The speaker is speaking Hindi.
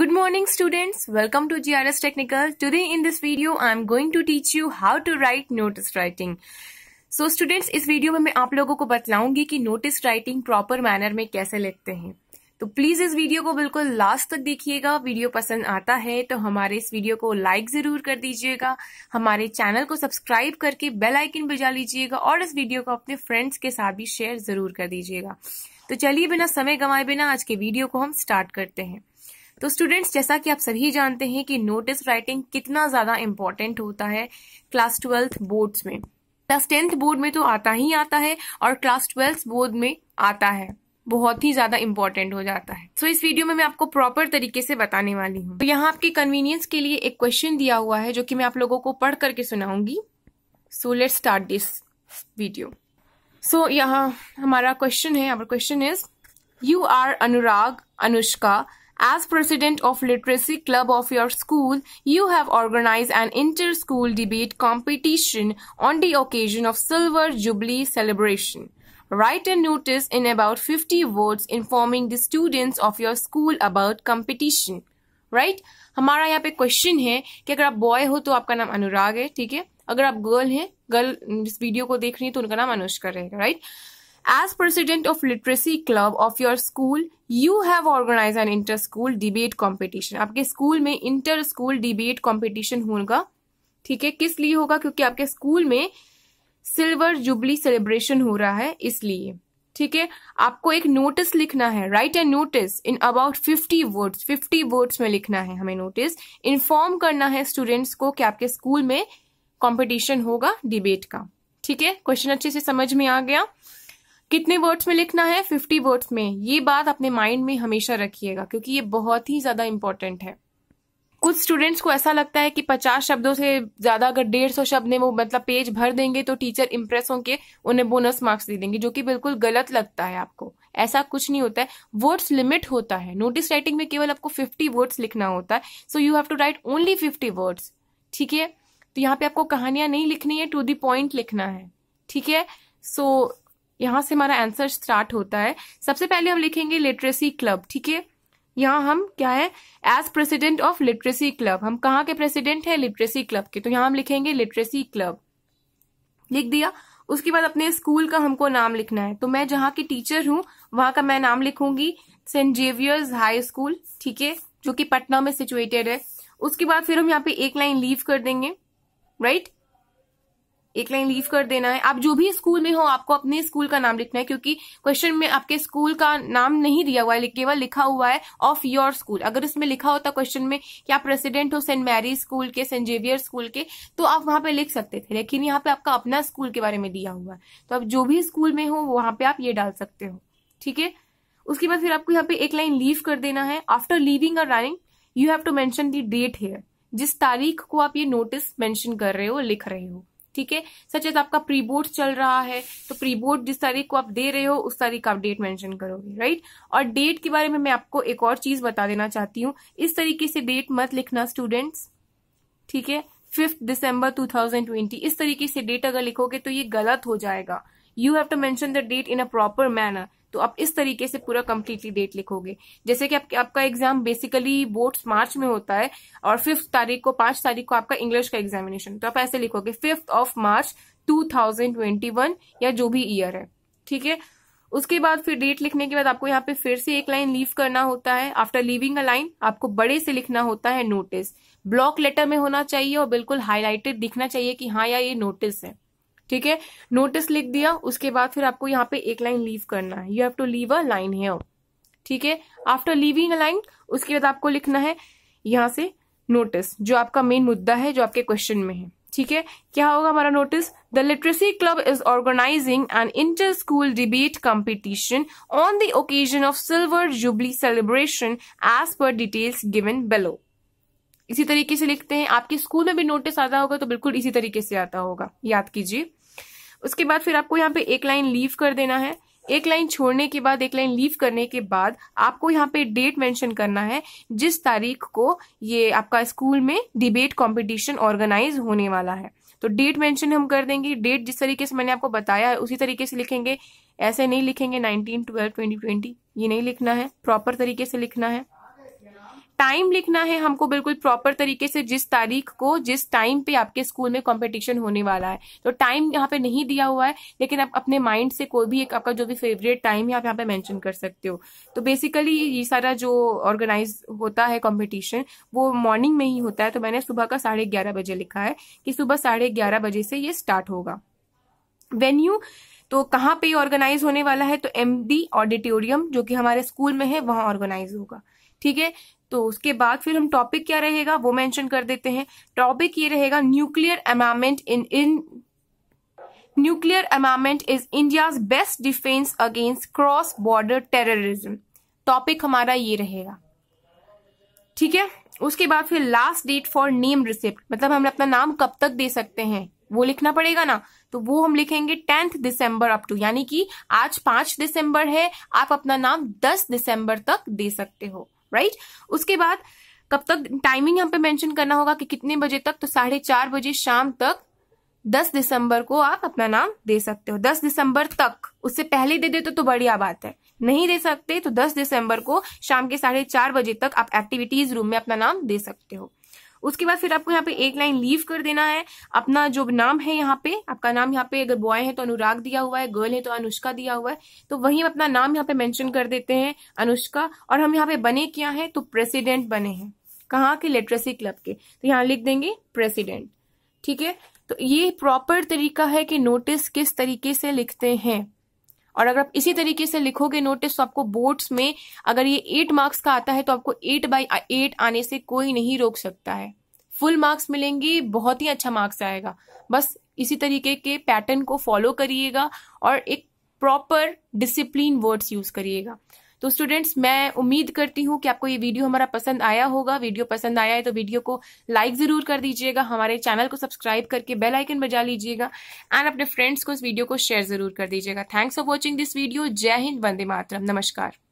Good morning students, welcome to GRS Technical. Today in this video I am going to teach you how to write notice writing. So so students इस वीडियो में मैं आप लोगों को बतलाऊंगी कि नोटिस राइटिंग प्रॉपर मैनर में कैसे लिखते हैं तो प्लीज इस वीडियो को बिल्कुल लास्ट तक देखिएगा वीडियो पसंद आता है तो हमारे इस वीडियो को लाइक जरूर कर दीजिएगा हमारे चैनल को सब्सक्राइब करके बेल आइकन बजा लीजिएगा और इस वीडियो को अपने फ्रेंड्स के साथ भी शेयर जरूर कर दीजिएगा तो चलिए बिना समय गंवाए बिना आज के वीडियो को हम स्टार्ट करते हैं तो स्टूडेंट्स जैसा कि आप सभी जानते हैं कि नोटिस राइटिंग कितना ज़्यादा इम्पोर्टेंट होता है क्लास ट्वेल्थ बोर्ड्स में क्लास टेंथ बोर्ड में तो आता ही आता है और क्लास ट्वेल्थ बोर्ड में आता है बहुत ही ज्यादा इम्पोर्टेंट हो जाता है सो so, इस वीडियो में मैं आपको प्रॉपर तरीके से बताने वाली हूँ तो यहाँ आपके कन्वीनियंस के लिए एक क्वेश्चन दिया हुआ है जो कि मैं आप लोगों को पढ़ करके सुनाऊंगी so let start this video so यहाँ हमारा क्वेश्चन है question is you are Anurag Anushka As president of literacy club of your school, you have organized an inter-school debate competition on the occasion of Silver Jubilee celebration. Write a notice in about 50 words informing the students of your school about competition. right? हमारा यहाँ पे question है कि अगर आप boy हो तो आपका नाम अनुराग है ठीक है अगर आप girl हैं girl इस video को देख रही है तो उनका नाम अनुष्का रहेगा right? As president of literacy club of your school, you have organized an inter school debate competition. आपके स्कूल में इंटर स्कूल डिबेट कंपटीशन होगा ठीक है किस लिए होगा क्योंकि आपके स्कूल में सिल्वर जुबली सेलिब्रेशन हो रहा है इसलिए ठीक है आपको एक नोटिस लिखना है write and notice in about fifty words fifty words में लिखना है हमें नोटिस इन्फॉर्म करना है स्टूडेंट्स को कि आपके स्कूल में कंपटीशन होगा डिबेट का ठीक है क्वेश्चन अच्छे से समझ में आ गया कितने वर्ड्स में लिखना है फिफ्टी वर्ड्स में ये बात अपने माइंड में हमेशा रखिएगा क्योंकि ये बहुत ही ज्यादा इंपॉर्टेंट है कुछ स्टूडेंट्स को ऐसा लगता है कि पचास शब्दों से ज्यादा अगर डेढ़ सौ शब्द में वो मतलब पेज भर देंगे तो टीचर इंप्रेस होंगे उन्हें बोनस मार्क्स दे देंगे जो कि बिल्कुल गलत लगता है आपको ऐसा कुछ नहीं होता है वर्ड्स लिमिट होता है नोटिस राइटिंग में केवल आपको फिफ्टी वर्ड्स लिखना होता है so you have to write only fifty words ठीक है तो यहाँ पे आपको कहानियां नहीं लिखनी है टू दी पॉइंट लिखना है ठीक है सो so, यहां से हमारा आंसर स्टार्ट होता है सबसे पहले हम लिखेंगे लिटरेसी क्लब ठीक है यहाँ हम क्या है as president of literacy club हम कहा के प्रेसिडेंट है लिटरेसी क्लब के तो यहाँ हम लिखेंगे लिटरेसी क्लब लिख दिया उसके बाद अपने स्कूल का हमको नाम लिखना है तो मैं जहां की टीचर हूँ वहां का मैं नाम लिखूंगी सेंट जेवियर्स हाई स्कूल ठीक है जो कि पटना में सिचुएटेड है उसके बाद फिर हम यहाँ पे एक लाइन लीव कर देंगे राइट एक लाइन लीव कर देना है आप जो भी स्कूल में हो आपको अपने स्कूल का नाम लिखना है क्योंकि क्वेश्चन में आपके स्कूल का नाम नहीं दिया हुआ है केवल लिखा हुआ है ऑफ योर स्कूल अगर इसमें लिखा होता क्वेश्चन में कि आप प्रेसिडेंट हो सेंट मैरी स्कूल के सेंट जेवियर स्कूल के तो आप वहां पर लिख सकते थे लेकिन यहाँ पे आपका अपना स्कूल के बारे में दिया हुआ है तो आप जो भी स्कूल में हो वहां पे आप ये डाल सकते हो ठीक है उसके बाद फिर आपको यहाँ पे एक लाइन लीव कर देना है आफ्टर लीविंग और running you have to mention the date here जिस तारीख को आप ये नोटिस मेंशन कर रहे हो लिख रहे हो ठीक है सच एज आपका प्री बोर्ड चल रहा है तो प्री बोर्ड जिस तारीख को आप दे रहे हो उस तारीख का आप डेट मेंशन करोगे राइट और डेट के बारे में मैं आपको एक और चीज बता देना चाहती हूँ इस तरीके से डेट मत लिखना स्टूडेंट्स ठीक है फिफ्थ दिसंबर 2020 इस तरीके से डेट अगर लिखोगे तो ये गलत हो जाएगा you have to mention the date in a proper manner तो आप इस तरीके से पूरा कम्प्लीटली डेट लिखोगे जैसे कि आपके आपका एग्जाम बेसिकली बोर्ड्स मार्च में होता है और फिफ्थ तारीख को पांच तारीख को आपका इंग्लिश का एग्जामिनेशन तो आप ऐसे लिखोगे फिफ्थ ऑफ मार्च वन या जो भी ईयर है ठीक है उसके बाद फिर डेट लिखने के बाद आपको यहाँ पे फिर से एक लाइन लीव करना होता है आफ्टर लीविंग अ लाइन आपको बड़े से लिखना होता है नोटिस ब्लॉक लेटर में होना चाहिए और बिल्कुल हाईलाइटेड दिखना चाहिए कि हाँ यार ये नोटिस है ठीक है नोटिस लिख दिया उसके बाद फिर आपको यहाँ पे एक लाइन लीव करना है you have to leave a line है ठीक है आफ्टर लीविंग अ लाइन उसके बाद आपको लिखना है यहां से नोटिस जो आपका मेन मुद्दा है जो आपके क्वेश्चन में है ठीक है क्या होगा हमारा notice the literacy club is organising an inter school debate competition on the occasion of silver jubilee celebration as per details given below इसी तरीके से लिखते हैं आपके स्कूल में भी नोटिस आता होगा तो बिल्कुल इसी तरीके से आता होगा याद कीजिए उसके बाद फिर आपको यहाँ पे एक लाइन लीव कर देना है एक लाइन छोड़ने के बाद एक लाइन लीव करने के बाद आपको यहाँ पे डेट मेंशन करना है जिस तारीख को ये आपका स्कूल में डिबेट कंपटीशन ऑर्गेनाइज होने वाला है तो डेट मेंशन हम कर देंगे डेट जिस तरीके से मैंने आपको बताया है उसी तरीके से लिखेंगे ऐसे नहीं लिखेंगे नाइनटीन ट्वेल्व ट्वेंटी ट्वेंटी ये नहीं लिखना है प्रॉपर तरीके से लिखना है टाइम लिखना है हमको बिल्कुल प्रॉपर तरीके से जिस तारीख को जिस टाइम पे आपके स्कूल में कंपटीशन होने वाला है तो टाइम यहाँ पे नहीं दिया हुआ है लेकिन आप अपने माइंड से कोई भी एक आपका जो भी फेवरेट टाइम है आप यहाँ पे मेंशन कर सकते हो तो बेसिकली ये सारा जो ऑर्गेनाइज होता है कॉम्पिटिशन वो मॉर्निंग में ही होता है तो मैंने सुबह का साढ़े ग्यारह बजे लिखा है कि सुबह साढ़े ग्यारह बजे से ये स्टार्ट होगा वेन्यू तो कहाँ पे ऑर्गेनाइज होने वाला है तो एम ऑडिटोरियम जो कि हमारे स्कूल में है वहां ऑर्गेनाइज होगा ठीक है तो उसके बाद फिर हम टॉपिक क्या रहेगा वो मेंशन कर देते हैं टॉपिक ये रहेगा nuclear armament in in nuclear armament is India best defence against cross border terrorism topic हमारा ये रहेगा ठीक है उसके बाद फिर last date for name receipt मतलब हम अपना नाम कब तक दे सकते हैं वो लिखना पड़ेगा ना तो वो हम लिखेंगे टेंथ दिसंबर अप टू यानी कि आज पांच दिसंबर है आप अपना नाम दस दिसंबर तक दे सकते हो राइट right? उसके बाद कब तक टाइमिंग यहाँ पे मेंशन करना होगा कि कितने बजे तक तो साढ़े चार बजे शाम तक दस दिसंबर को आप अपना नाम दे सकते हो दस दिसंबर तक उससे पहले दे देते तो, तो बढ़िया बात है नहीं दे सकते तो दस दिसंबर को शाम के साढ़े चार बजे तक आप एक्टिविटीज रूम में अपना नाम दे सकते हो उसके बाद फिर आपको यहाँ पे एक लाइन लीव कर देना है अपना जो नाम है यहाँ पे आपका नाम यहाँ पे अगर बॉय है तो अनुराग दिया हुआ है गर्ल है तो अनुष्का दिया हुआ है तो वही अपना नाम यहाँ पे मेंशन कर देते हैं अनुष्का और हम यहाँ पे बने क्या है तो प्रेसिडेंट बने हैं कहाँ के लिटरेसी क्लब के तो यहाँ लिख देंगे प्रेसिडेंट ठीक है तो ये प्रॉपर तरीका है कि नोटिस किस तरीके से लिखते हैं और अगर आप इसी तरीके से लिखोगे नोटिस तो आपको बोर्ड्स में अगर ये एट मार्क्स का आता है तो आपको एट बाई एट आने से कोई नहीं रोक सकता है फुल मार्क्स मिलेंगी बहुत ही अच्छा मार्क्स आएगा बस इसी तरीके के पैटर्न को फॉलो करिएगा और एक प्रॉपर डिसिप्लिन वर्ड्स यूज करिएगा तो स्टूडेंट्स मैं उम्मीद करती हूँ कि आपको ये वीडियो हमारा पसंद आया होगा वीडियो पसंद आया है तो वीडियो को लाइक ज़रूर कर दीजिएगा हमारे चैनल को सब्सक्राइब करके बेल आइकन बजा लीजिएगा एंड अपने फ्रेंड्स को इस वीडियो को शेयर ज़रूर कर दीजिएगा thanks for watching this video Jai Hind वंदे मातरम नमस्कार